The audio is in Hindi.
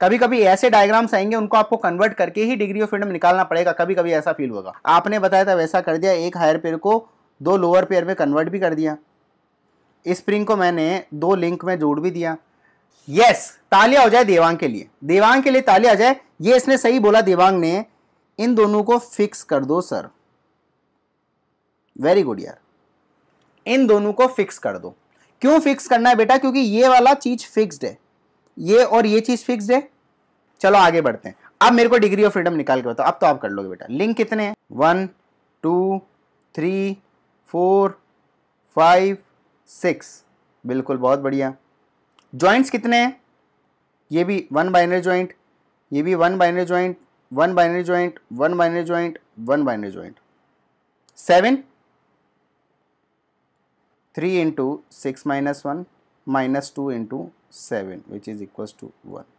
कभी कभी ऐसे डायग्राम्स आएंगे उनको आपको कन्वर्ट करके ही डिग्री ऑफ फ्रीडम निकालना पड़ेगा कभी कभी ऐसा फील होगा आपने बताया था वैसा कर दिया एक हायर पेयर को दो लोअर पेयर में कन्वर्ट भी कर दिया स्प्रिंग को मैंने दो लिंक में जोड़ भी दिया यस तालिया हो जाए देवांग के लिए देवांग के लिए तालिया आ जाए ये इसने सही बोला देवांग ने इन दोनों को फिक्स कर दो सर वेरी गुड यार इन दोनों को फिक्स कर दो क्यों फिक्स करना है बेटा क्योंकि ये वाला चीज फिक्स्ड है ये और ये चीज़ फिक्स है चलो आगे बढ़ते हैं अब मेरे को डिग्री ऑफ फ्रीडम निकाल के बताओ अब तो आप कर लोगे बेटा लिंक कितने हैं one two three four five six बिल्कुल बहुत बढ़िया ज्वाइंट्स कितने हैं ये भी वन बाइनरी ज्वाइंट ये भी one binary joint one binary joint one binary joint one binary joint seven three into six minus one minus 2 into 7 which is equals to 1